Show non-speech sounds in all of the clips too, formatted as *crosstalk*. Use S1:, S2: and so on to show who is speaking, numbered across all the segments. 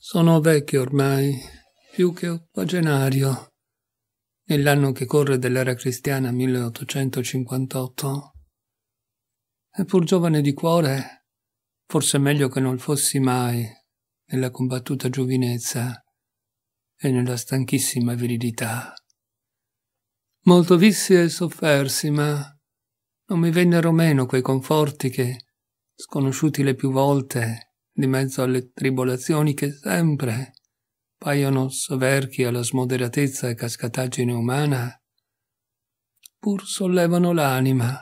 S1: Sono vecchio ormai, più che ottogenario. Nell'anno che corre dell'era cristiana 1858. E pur giovane di cuore, forse meglio che non fossi mai nella combattuta giovinezza e nella stanchissima virilità. Molto vissi e soffersi, ma non mi vennero meno quei conforti che, sconosciuti le più volte, di mezzo alle tribolazioni che sempre paiono soverchi alla smoderatezza e cascataggine umana, pur sollevano l'anima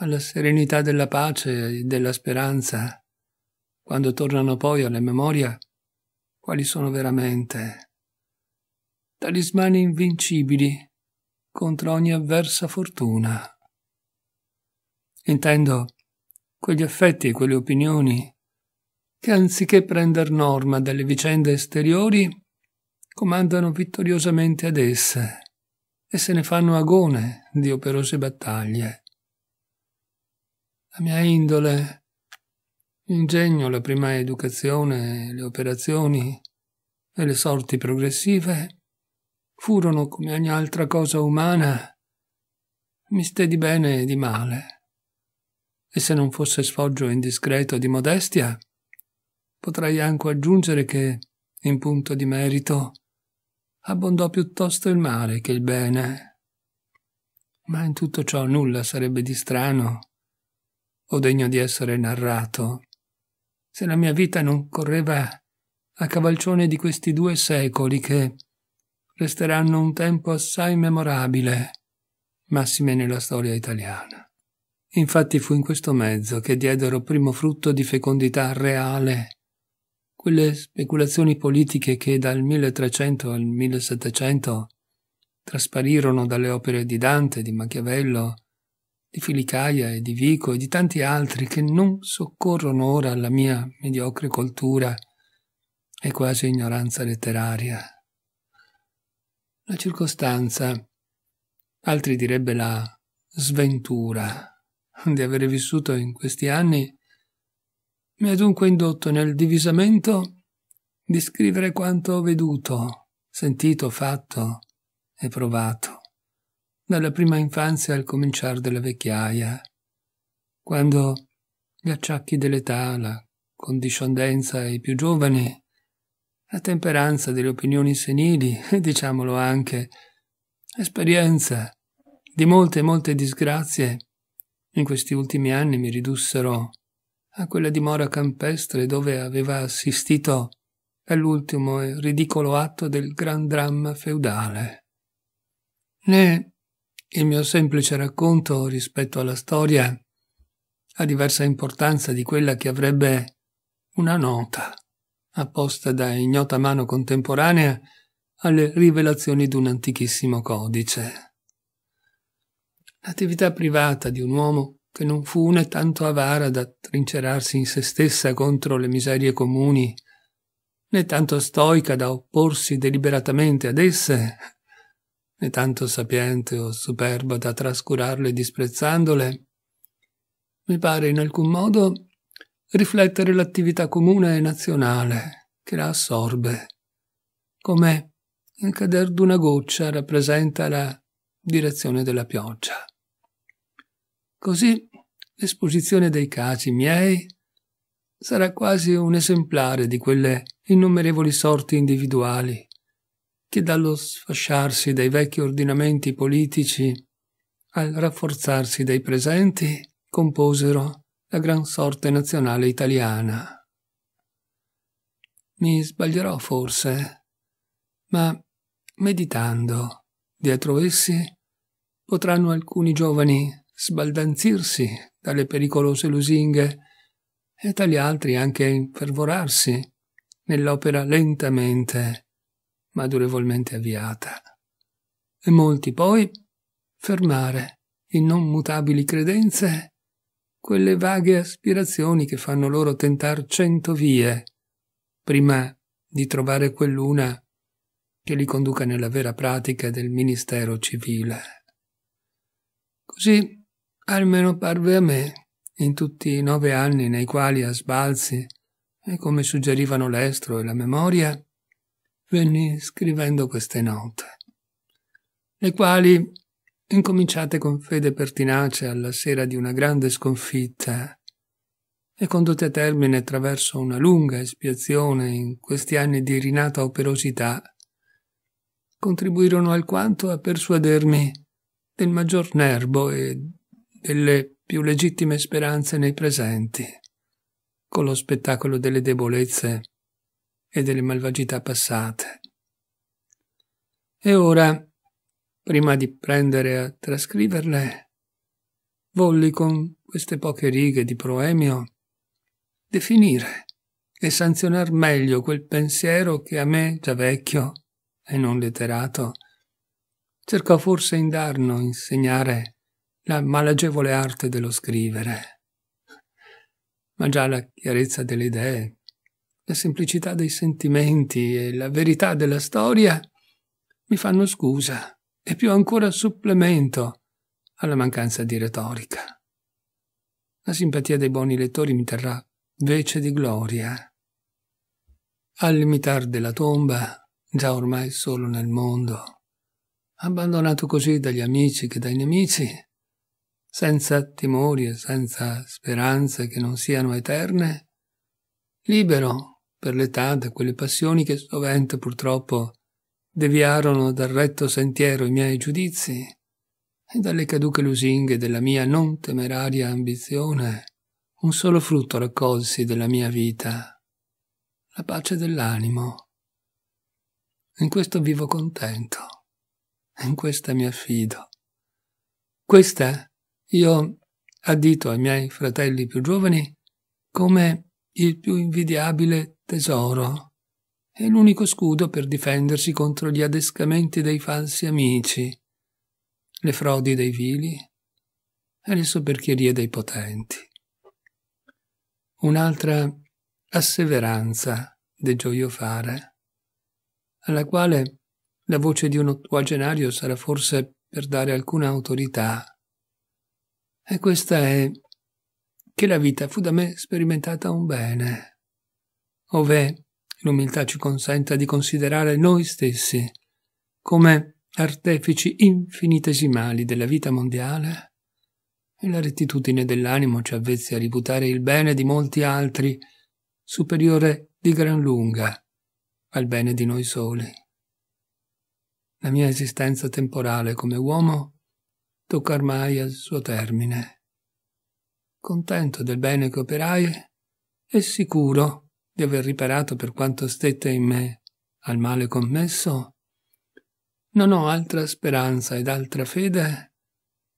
S1: alla serenità della pace e della speranza, quando tornano poi alla memoria quali sono veramente. Talismani invincibili contro ogni avversa fortuna. Intendo quegli affetti e quelle opinioni che anziché prender norma dalle vicende esteriori, comandano vittoriosamente ad esse e se ne fanno agone di operose battaglie. La mia indole, l'ingegno, la prima educazione, le operazioni e le sorti progressive furono, come ogni altra cosa umana, miste di bene e di male. E se non fosse sfoggio indiscreto di modestia, Potrei anche aggiungere che, in punto di merito, abbondò piuttosto il male che il bene. Ma in tutto ciò nulla sarebbe di strano o degno di essere narrato se la mia vita non correva a cavalcione di questi due secoli che resteranno un tempo assai memorabile, massime nella storia italiana. Infatti fu in questo mezzo che diedero primo frutto di fecondità reale quelle speculazioni politiche che dal 1300 al 1700 trasparirono dalle opere di Dante, di Machiavello, di Filicaia e di Vico e di tanti altri che non soccorrono ora alla mia mediocre cultura e quasi ignoranza letteraria. La circostanza, altri direbbe la sventura, di avere vissuto in questi anni mi ha dunque indotto nel divisamento di scrivere quanto ho veduto, sentito, fatto e provato, dalla prima infanzia al cominciare della vecchiaia, quando gli acciacchi dell'età, la condiscendenza ai più giovani, la temperanza delle opinioni senili, e *laughs* diciamolo anche, esperienza di molte e molte disgrazie, in questi ultimi anni mi ridussero a quella dimora campestre dove aveva assistito all'ultimo e ridicolo atto del gran dramma feudale. Né il mio semplice racconto rispetto alla storia ha diversa importanza di quella che avrebbe una nota apposta da ignota mano contemporanea alle rivelazioni di un antichissimo codice. L'attività privata di un uomo che non fu né tanto avara da trincerarsi in se stessa contro le miserie comuni, né tanto stoica da opporsi deliberatamente ad esse, né tanto sapiente o superba da trascurarle disprezzandole, mi pare in alcun modo riflettere l'attività comune e nazionale che la assorbe, come il cader d'una goccia rappresenta la direzione della pioggia. Così l'esposizione dei casi miei sarà quasi un esemplare di quelle innumerevoli sorti individuali che dallo sfasciarsi dei vecchi ordinamenti politici al rafforzarsi dei presenti composero la gran sorte nazionale italiana. Mi sbaglierò forse, ma meditando dietro essi potranno alcuni giovani sbaldanzirsi dalle pericolose lusinghe e tali altri anche infervorarsi nell'opera lentamente ma durevolmente avviata. E molti poi fermare in non mutabili credenze quelle vaghe aspirazioni che fanno loro tentar cento vie prima di trovare quell'una che li conduca nella vera pratica del ministero civile. Così Almeno parve a me, in tutti i nove anni nei quali a sbalzi, e come suggerivano l'estro e la memoria, venni scrivendo queste note, le quali, incominciate con fede pertinace alla sera di una grande sconfitta, e condotte a termine attraverso una lunga espiazione in questi anni di rinata operosità, contribuirono alquanto a persuadermi del maggior nervo e delle più legittime speranze nei presenti, con lo spettacolo delle debolezze e delle malvagità passate. E ora, prima di prendere a trascriverle, volli con queste poche righe di proemio definire e sanzionar meglio quel pensiero che a me, già vecchio e non letterato, cercò forse indarno insegnare la malagevole arte dello scrivere, ma già la chiarezza delle idee, la semplicità dei sentimenti e la verità della storia mi fanno scusa e più ancora supplemento alla mancanza di retorica. La simpatia dei buoni lettori mi terrà vece di gloria. Al limitar della tomba, già ormai solo nel mondo, abbandonato così dagli amici che dai nemici, senza timori e senza speranze che non siano eterne, libero per l'età da quelle passioni che sovente purtroppo deviarono dal retto sentiero i miei giudizi e dalle caduche lusinghe della mia non temeraria ambizione, un solo frutto raccolsi della mia vita, la pace dell'animo. In questo vivo contento, in questa mi affido. Questa è io addito ai miei fratelli più giovani come il più invidiabile tesoro e l'unico scudo per difendersi contro gli adescamenti dei falsi amici, le frodi dei vili e le soperchierie dei potenti. Un'altra asseveranza degioio fare, alla quale la voce di un ottuagenario sarà forse per dare alcuna autorità e questa è che la vita fu da me sperimentata un bene, ove l'umiltà ci consenta di considerare noi stessi come artefici infinitesimali della vita mondiale, e la rettitudine dell'animo ci avvezzi a riputare il bene di molti altri superiore di gran lunga al bene di noi soli. La mia esistenza temporale come uomo tocca ormai al suo termine. Contento del bene che operai e sicuro di aver riparato per quanto stette in me al male commesso, non ho altra speranza ed altra fede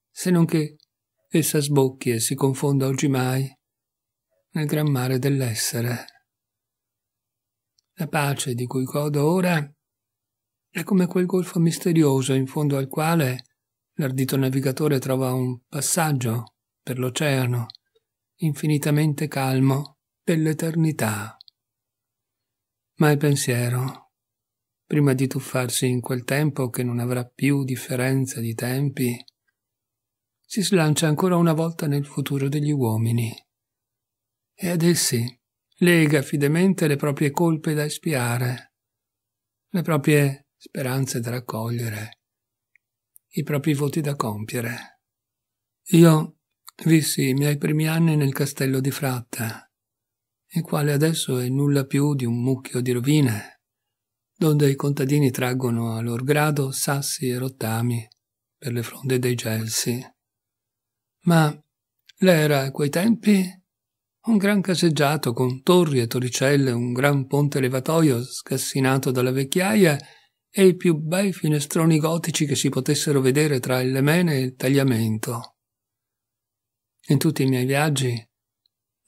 S1: se non che essa sbocchi e si confonda oggimai nel gran mare dell'essere. La pace di cui godo ora è come quel golfo misterioso in fondo al quale L'ardito navigatore trova un passaggio per l'oceano, infinitamente calmo, dell'eternità. Ma il pensiero, prima di tuffarsi in quel tempo che non avrà più differenza di tempi, si slancia ancora una volta nel futuro degli uomini e ad essi lega fidemente le proprie colpe da espiare, le proprie speranze da raccogliere, i propri voti da compiere. Io vissi i miei primi anni nel castello di Fratta, il quale adesso è nulla più di un mucchio di rovine, dove i contadini traggono a loro grado sassi e rottami per le fronde dei gelsi. Ma l'era a quei tempi un gran caseggiato con torri e torricelle, un gran ponte levatoio scassinato dalla vecchiaia e i più bei finestroni gotici che si potessero vedere tra il Lemene e il Tagliamento. In tutti i miei viaggi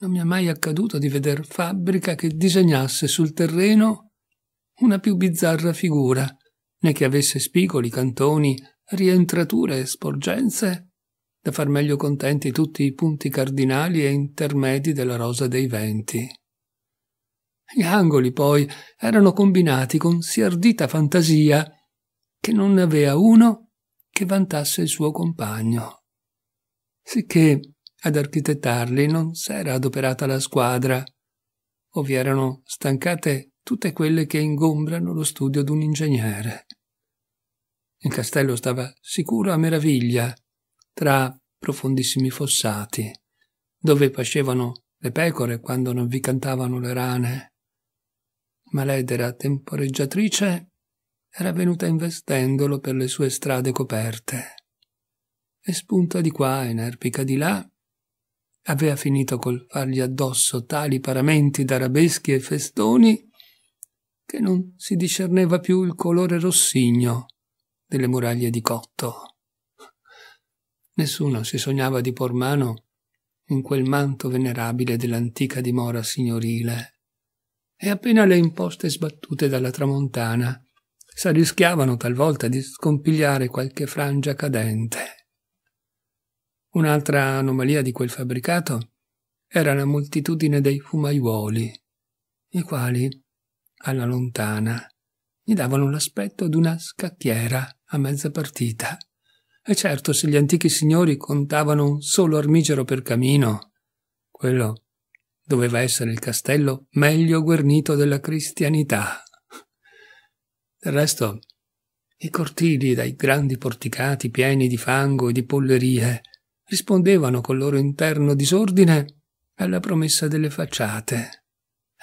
S1: non mi è mai accaduto di veder fabbrica che disegnasse sul terreno una più bizzarra figura, né che avesse spigoli, cantoni, rientrature e sporgenze da far meglio contenti tutti i punti cardinali e intermedi della rosa dei venti. Gli angoli, poi, erano combinati con si ardita fantasia che non ne aveva uno che vantasse il suo compagno. Sicché ad architettarli non s'era adoperata la squadra, o vi erano stancate tutte quelle che ingombrano lo studio d'un ingegnere. Il castello stava sicuro a meraviglia, tra profondissimi fossati, dove pascevano le pecore quando non vi cantavano le rane, ma l'edera temporeggiatrice era venuta investendolo per le sue strade coperte. E spunta di qua e nerpica di là, aveva finito col fargli addosso tali paramenti d'arabeschi e festoni che non si discerneva più il colore rossigno delle muraglie di cotto. Nessuno si sognava di por mano in quel manto venerabile dell'antica dimora signorile e appena le imposte sbattute dalla tramontana s'arrischiavano talvolta di scompigliare qualche frangia cadente. Un'altra anomalia di quel fabbricato era la moltitudine dei fumaiuoli, i quali, alla lontana, gli davano l'aspetto di una scacchiera a mezza partita. E certo, se gli antichi signori contavano un solo armigero per camino, quello doveva essere il castello meglio guarnito della cristianità. Del resto, i cortili dai grandi porticati pieni di fango e di pollerie rispondevano col loro interno disordine alla promessa delle facciate.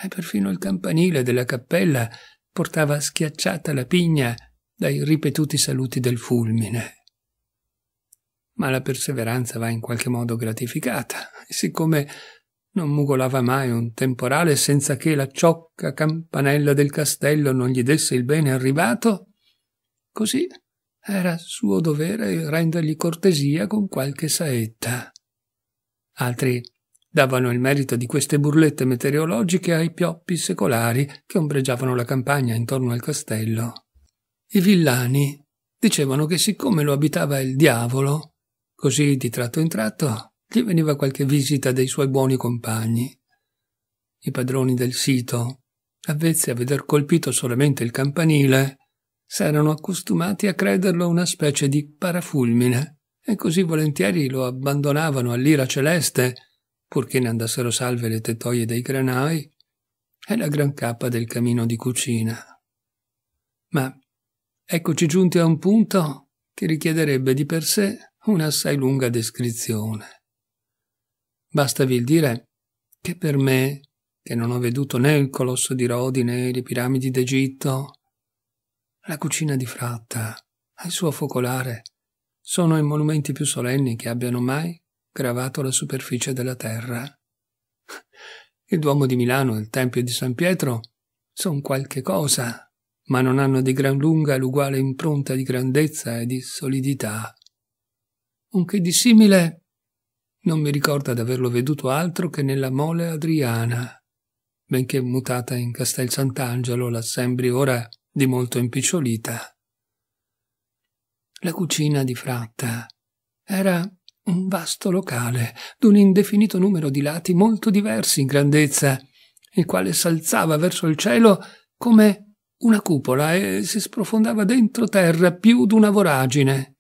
S1: E perfino il campanile della cappella portava schiacciata la pigna dai ripetuti saluti del fulmine. Ma la perseveranza va in qualche modo gratificata, e siccome non mugolava mai un temporale senza che la ciocca campanella del castello non gli desse il bene arrivato? Così era suo dovere rendergli cortesia con qualche saetta. Altri davano il merito di queste burlette meteorologiche ai pioppi secolari che ombreggiavano la campagna intorno al castello. I villani dicevano che siccome lo abitava il diavolo, così di tratto in tratto gli veniva qualche visita dei suoi buoni compagni. I padroni del sito, avvezzi a veder colpito solamente il campanile, s'erano accostumati a crederlo una specie di parafulmine e così volentieri lo abbandonavano all'ira celeste, purché ne andassero salve le tettoie dei granai e la gran cappa del camino di cucina. Ma eccoci giunti a un punto che richiederebbe di per sé una assai lunga descrizione. Bastavi il dire che per me, che non ho veduto né il colosso di Rodi né le piramidi d'Egitto, la cucina di Fratta, il suo focolare, sono i monumenti più solenni che abbiano mai gravato la superficie della terra. Il Duomo di Milano e il Tempio di San Pietro sono qualche cosa, ma non hanno di gran lunga l'uguale impronta di grandezza e di solidità. Un che di simile non mi ricorda d'averlo veduto altro che nella mole Adriana, benché mutata in Castel Sant'Angelo, la sembri ora di molto impicciolita. La cucina di Fratta era un vasto locale d'un indefinito numero di lati molto diversi in grandezza, il quale s'alzava verso il cielo come una cupola e si sprofondava dentro terra più d'una voragine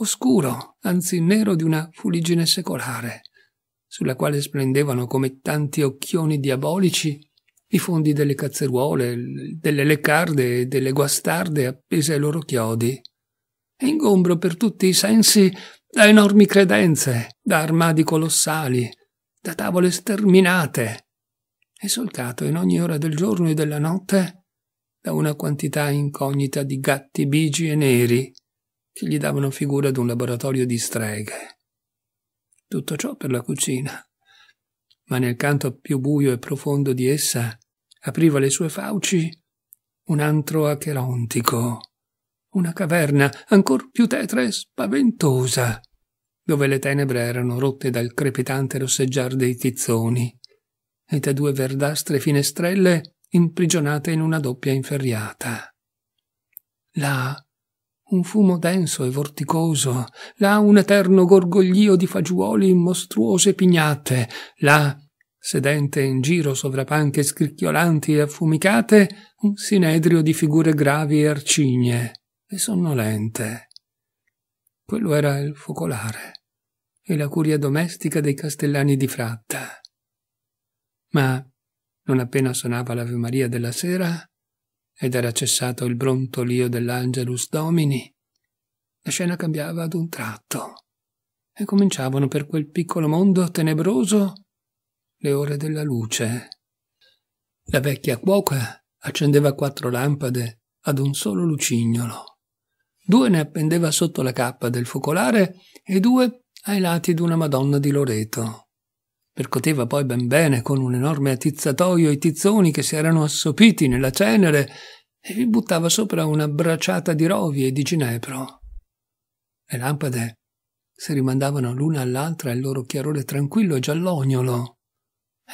S1: oscuro, anzi nero di una fuligine secolare, sulla quale splendevano come tanti occhioni diabolici i fondi delle cazzeruole, delle leccarde e delle guastarde appese ai loro chiodi, e ingombro per tutti i sensi da enormi credenze, da armadi colossali, da tavole sterminate, e solcato in ogni ora del giorno e della notte da una quantità incognita di gatti bigi e neri, che gli davano figura d'un laboratorio di streghe. Tutto ciò per la cucina, ma nel canto più buio e profondo di essa apriva le sue fauci un antro acherontico, una caverna ancor più tetra e spaventosa, dove le tenebre erano rotte dal crepitante rosseggiar dei tizzoni e da due verdastre finestrelle imprigionate in una doppia inferriata. Là un fumo denso e vorticoso, là un eterno gorgoglio di fagiuoli in mostruose pignate, là, sedente in giro sopra panche scricchiolanti e affumicate, un sinedrio di figure gravi e arcigne e sonnolente. Quello era il focolare e la curia domestica dei castellani di fratta. Ma, non appena sonava l'Ave Maria della sera, ed era cessato il brontolio dell'Angelus Domini, la scena cambiava ad un tratto e cominciavano per quel piccolo mondo tenebroso le ore della luce. La vecchia cuoca accendeva quattro lampade ad un solo lucignolo. Due ne appendeva sotto la cappa del focolare e due ai lati di una Madonna di Loreto percoteva poi ben bene con un enorme attizzatoio i tizzoni che si erano assopiti nella cenere e vi buttava sopra una bracciata di rovi e di ginepro. Le lampade si rimandavano l'una all'altra il loro chiarore tranquillo e giallognolo.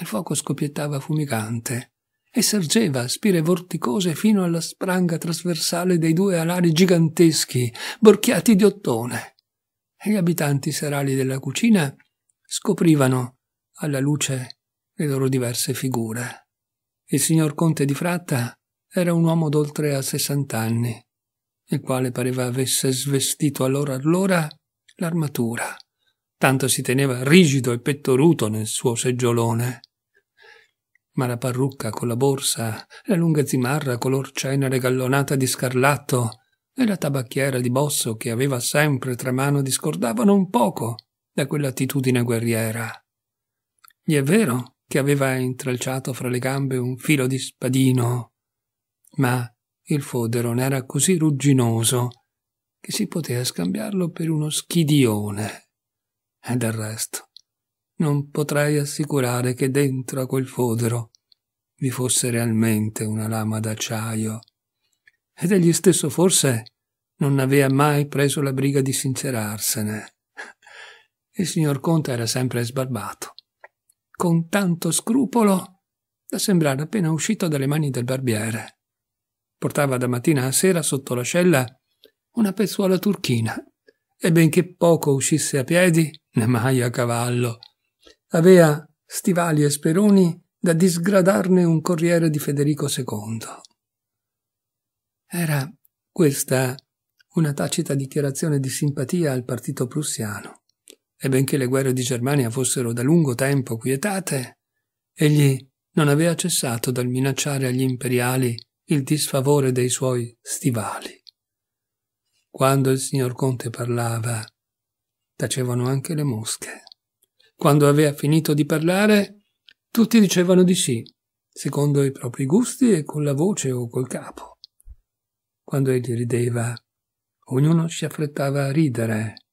S1: Il fuoco scoppiettava fumigante e sergeva a spire vorticose fino alla spranga trasversale dei due alari giganteschi, borchiati di ottone. E gli abitanti serali della cucina scoprivano alla luce le loro diverse figure. Il signor Conte di Fratta era un uomo d'oltre a sessant'anni, il quale pareva avesse svestito allora allora l'armatura, tanto si teneva rigido e pettoruto nel suo seggiolone. Ma la parrucca con la borsa, la lunga zimarra color cenere gallonata di scarlatto e la tabacchiera di bosso che aveva sempre tra mano discordavano un poco da quell'attitudine guerriera. Gli è vero che aveva intralciato fra le gambe un filo di spadino, ma il fodero ne era così rugginoso che si poteva scambiarlo per uno schidione. E del resto, non potrei assicurare che dentro a quel fodero vi fosse realmente una lama d'acciaio. Ed egli stesso forse non aveva mai preso la briga di sincerarsene. Il signor Conte era sempre sbarbato con tanto scrupolo da sembrare appena uscito dalle mani del barbiere. Portava da mattina a sera sotto l'ascella una pezzuola turchina e benché poco uscisse a piedi, né mai a cavallo, aveva stivali e speroni da disgradarne un corriere di Federico II. Era questa una tacita dichiarazione di simpatia al partito prussiano e benché le guerre di Germania fossero da lungo tempo quietate, egli non aveva cessato dal minacciare agli imperiali il disfavore dei suoi stivali. Quando il signor Conte parlava, tacevano anche le mosche. Quando aveva finito di parlare, tutti dicevano di sì, secondo i propri gusti e con la voce o col capo. Quando egli rideva, ognuno si affrettava a ridere.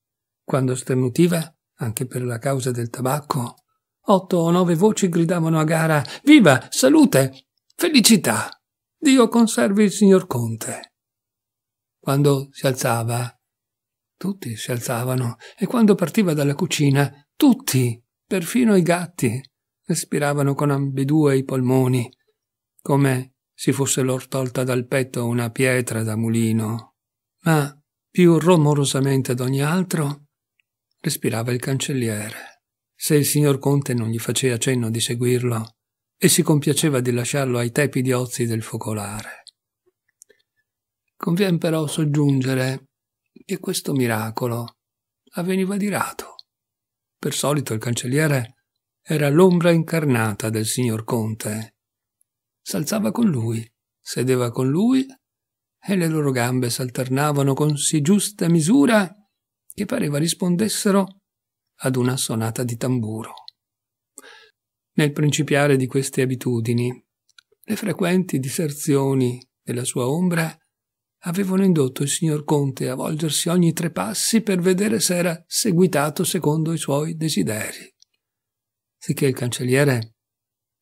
S1: Quando sternutiva, anche per la causa del tabacco, otto o nove voci gridavano a gara Viva, salute, felicità, Dio conservi il signor Conte. Quando si alzava, tutti si alzavano e quando partiva dalla cucina, tutti, perfino i gatti, respiravano con ambedue i polmoni, come si fosse loro tolta dal petto una pietra da mulino. Ma più rumorosamente d'ogni altro, respirava il cancelliere. Se il signor Conte non gli faceva cenno di seguirlo, e si compiaceva di lasciarlo ai tepidi ozi del focolare. Convien però soggiungere che questo miracolo avveniva di rato. Per solito il cancelliere era l'ombra incarnata del signor Conte. S'alzava con lui, sedeva con lui e le loro gambe s'alternavano con si giusta misura che pareva rispondessero ad una sonata di tamburo. Nel principiare di queste abitudini, le frequenti diserzioni della sua ombra avevano indotto il signor Conte a volgersi ogni tre passi per vedere se era seguitato secondo i suoi desideri. Sicché il cancelliere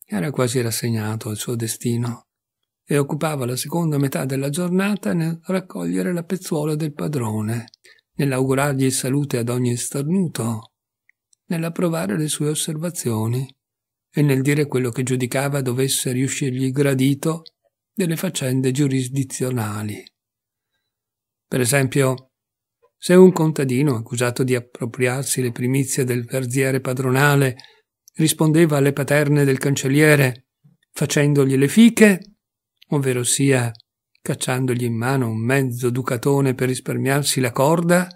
S1: era quasi rassegnato al suo destino e occupava la seconda metà della giornata nel raccogliere la pezzuola del padrone, nell'augurargli salute ad ogni starnuto, nell'approvare le sue osservazioni e nel dire quello che giudicava dovesse riuscirgli gradito delle faccende giurisdizionali. Per esempio, se un contadino accusato di appropriarsi le primizie del verziere padronale rispondeva alle paterne del cancelliere facendogli le fiche, ovvero sia cacciandogli in mano un mezzo ducatone per risparmiarsi la corda,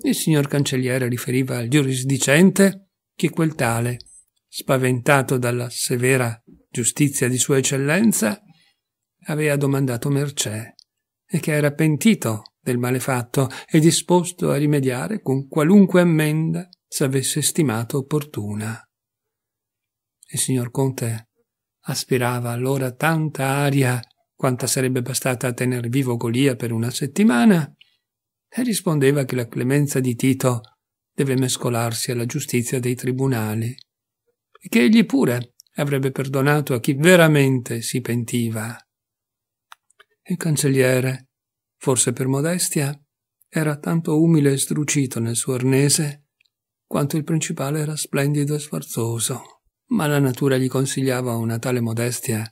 S1: il signor cancelliere riferiva al giurisdicente che quel tale, spaventato dalla severa giustizia di Sua Eccellenza, aveva domandato mercè e che era pentito del malefatto e disposto a rimediare con qualunque ammenda avesse stimato opportuna. Il signor Conte aspirava allora tanta aria quanta sarebbe bastata a tener vivo Golia per una settimana, e rispondeva che la clemenza di Tito deve mescolarsi alla giustizia dei tribunali, e che egli pure avrebbe perdonato a chi veramente si pentiva. Il cancelliere, forse per modestia, era tanto umile e strucito nel suo arnese quanto il principale era splendido e sfarzoso, ma la natura gli consigliava una tale modestia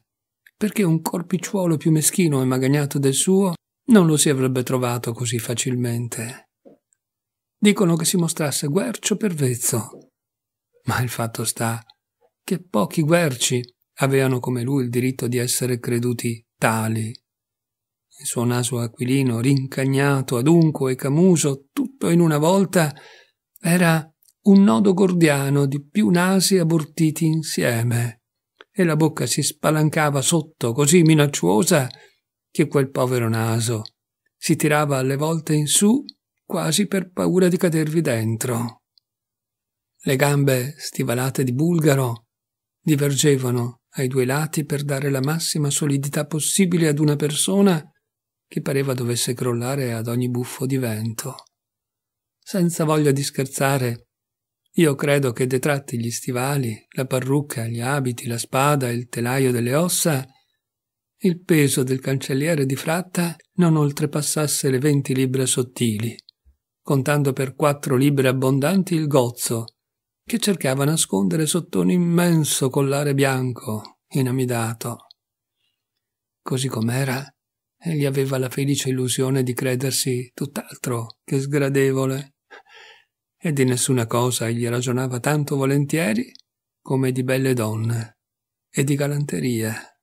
S1: perché un corpicciuolo più meschino e magagnato del suo non lo si avrebbe trovato così facilmente. Dicono che si mostrasse guercio per vezzo, ma il fatto sta che pochi guerci avevano come lui il diritto di essere creduti tali. Il suo naso aquilino, rincagnato, adunco e camuso, tutto in una volta, era un nodo gordiano di più nasi abortiti insieme e la bocca si spalancava sotto così minacciosa che quel povero naso si tirava alle volte in su quasi per paura di cadervi dentro. Le gambe stivalate di bulgaro divergevano ai due lati per dare la massima solidità possibile ad una persona che pareva dovesse crollare ad ogni buffo di vento. Senza voglia di scherzare, io credo che detratti gli stivali, la parrucca, gli abiti, la spada, il telaio delle ossa, il peso del cancelliere di Fratta non oltrepassasse le venti libbre sottili, contando per quattro libbre abbondanti il gozzo, che cercava nascondere sotto un immenso collare bianco, inamidato. Così com'era, egli aveva la felice illusione di credersi tutt'altro che sgradevole e di nessuna cosa egli ragionava tanto volentieri come di belle donne e di galanterie